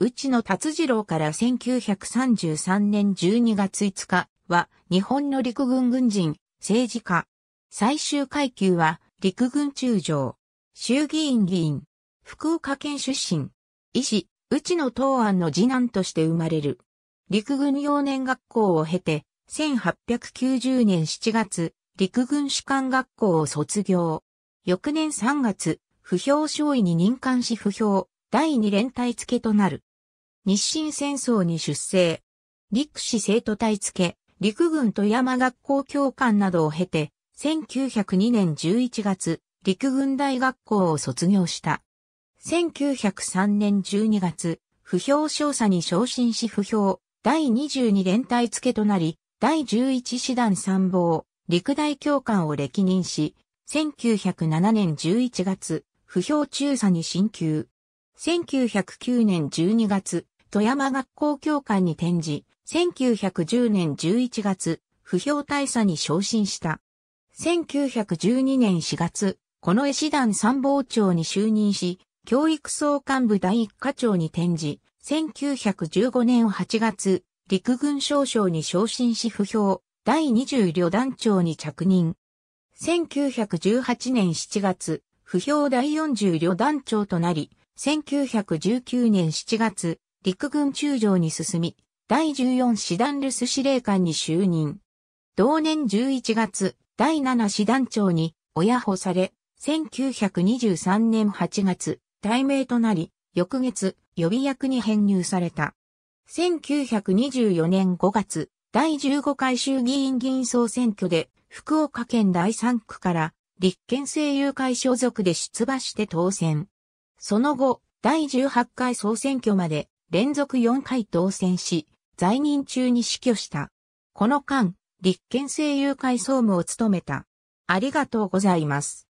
内野達次郎から1933年12月5日は日本の陸軍軍人、政治家。最終階級は陸軍中将、衆議院議員、福岡県出身、医師、内野東安の次男として生まれる。陸軍幼年学校を経て、1890年7月、陸軍士官学校を卒業。翌年3月、不評少尉に任官し不評、第2連隊付となる。日清戦争に出征。陸士生徒隊付、陸軍富山学校教官などを経て、1902年11月、陸軍大学校を卒業した。1903年12月、不評少佐に昇進し不評、第22連隊付となり、第11師団参謀、陸大教官を歴任し、1907年11月、不評中佐に進級。1909年12月、富山学校教官に転じ、1910年11月、不評大佐に昇進した。1912年4月、この絵師団参謀長に就任し、教育総幹部第一課長に転じ、1915年8月、陸軍少将に昇進し不評、第20旅団長に着任。1918年7月、不評第40旅団長となり、1919年7月、陸軍中将に進み、第14師団留守司令官に就任。同年11月、第7師団長に親保され、1923年8月、大名となり、翌月、予備役に編入された。1924年5月、第15回衆議院議員総選挙で、福岡県第3区から、立憲政友会所属で出馬して当選。その後、第18回総選挙まで連続4回当選し、在任中に死去した。この間、立憲政友会総務を務めた。ありがとうございます。